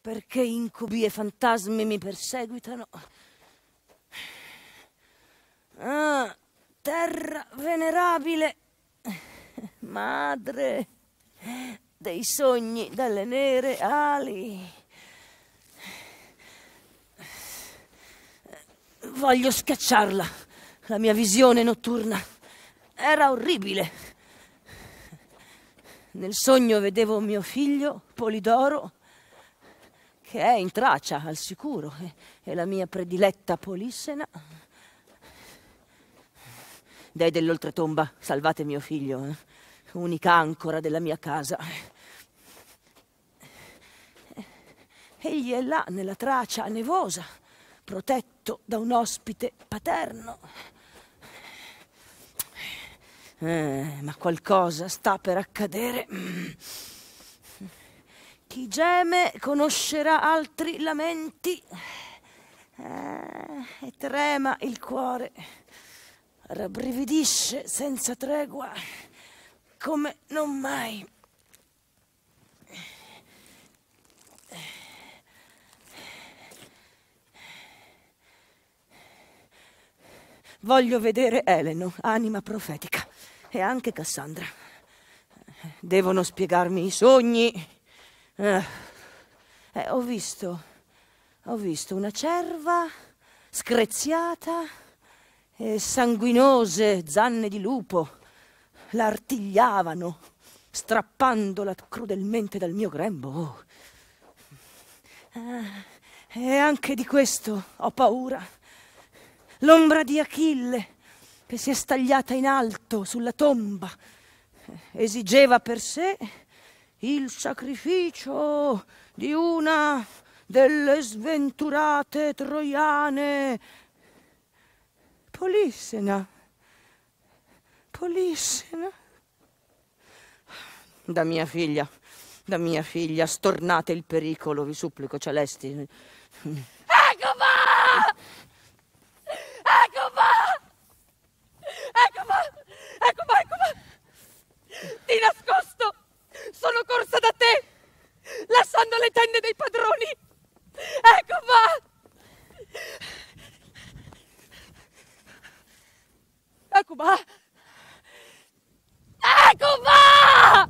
perché incubi e fantasmi mi perseguitano. Ah, terra venerabile, madre dei sogni dalle nere ali. Voglio scacciarla, la mia visione notturna. Era orribile. Nel sogno vedevo mio figlio, Polidoro, che è in traccia, al sicuro, e, e la mia prediletta Polissena... Dei dell'oltretomba, salvate mio figlio, eh. unica ancora della mia casa. Egli è là, nella traccia nevosa, protetto da un ospite paterno. Eh, ma qualcosa sta per accadere. Chi geme conoscerà altri lamenti eh, e trema il cuore, rabbrividisce senza tregua come non mai. Voglio vedere Eleno, anima profetica, e anche Cassandra. Devono spiegarmi i sogni. Eh, eh, ho visto, ho visto una cerva screziata e sanguinose zanne di lupo la artigliavano, strappandola crudelmente dal mio grembo. Oh. Eh, e anche di questo ho paura. L'ombra di Achille che si è stagliata in alto sulla tomba esigeva per sé il sacrificio di una delle sventurate troiane. Polissena, Polissena. Da mia figlia, da mia figlia, stornate il pericolo, vi supplico, celesti. Ecco va! Ecuba! Ecuba!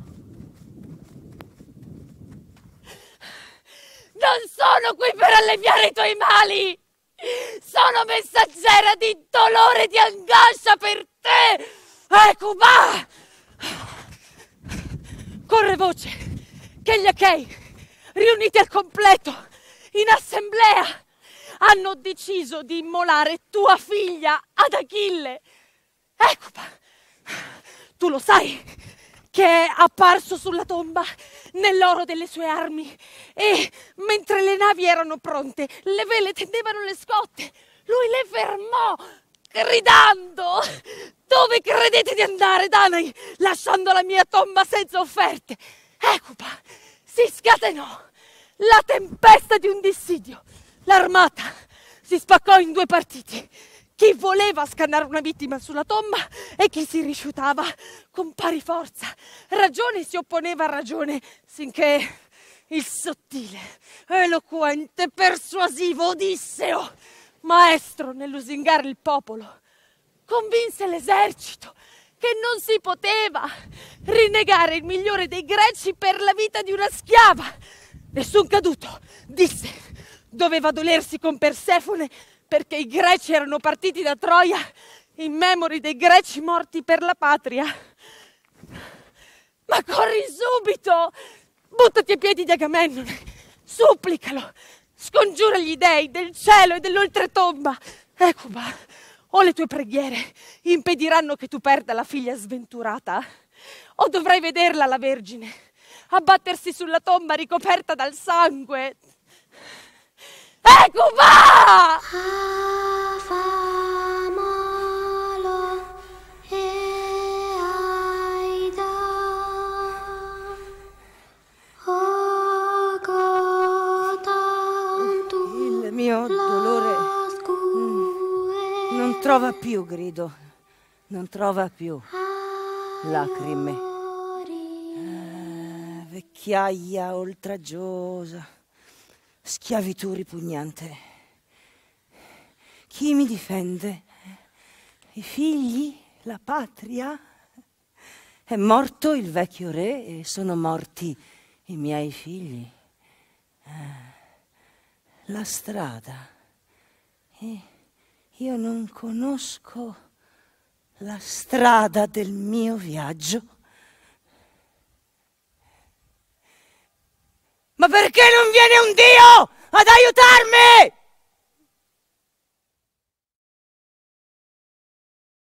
Non sono qui per alleviare i tuoi mali! Sono messaggera di dolore e di angoscia per te! Ecuba! Corre voce che gli Achei, riuniti al completo, in assemblea, hanno deciso di immolare tua figlia ad Achille Ecco, tu lo sai che è apparso sulla tomba nell'oro delle sue armi e mentre le navi erano pronte, le vele tendevano le scotte, lui le fermò gridando dove credete di andare Danai lasciando la mia tomba senza offerte Ecupa ecco si scatenò la tempesta di un dissidio l'armata si spaccò in due partiti chi voleva scannare una vittima sulla tomba e chi si rifiutava con pari forza. Ragione si opponeva a ragione, sinché il sottile, eloquente, persuasivo Odisseo, maestro nell'usingare il popolo, convinse l'esercito che non si poteva rinnegare il migliore dei greci per la vita di una schiava. Nessun caduto, disse, doveva dolersi con Persefone perché i greci erano partiti da Troia in memoria dei greci morti per la patria. Ma corri subito! Buttati ai piedi di Agamennone, supplicalo, scongiura gli dèi del cielo e dell'oltretomba. Ecuba, ecco o le tue preghiere impediranno che tu perda la figlia sventurata, o dovrai vederla la Vergine abbattersi sulla tomba ricoperta dal sangue. Ecuba! Ecco trova più, grido. Non trova più. Lacrime. Ah, vecchiaia oltraggiosa. Schiavitù ripugnante. Chi mi difende? I figli? La patria? È morto il vecchio re e sono morti i miei figli. Eh, la strada. Eh io non conosco la strada del mio viaggio. Ma perché non viene un Dio ad aiutarmi?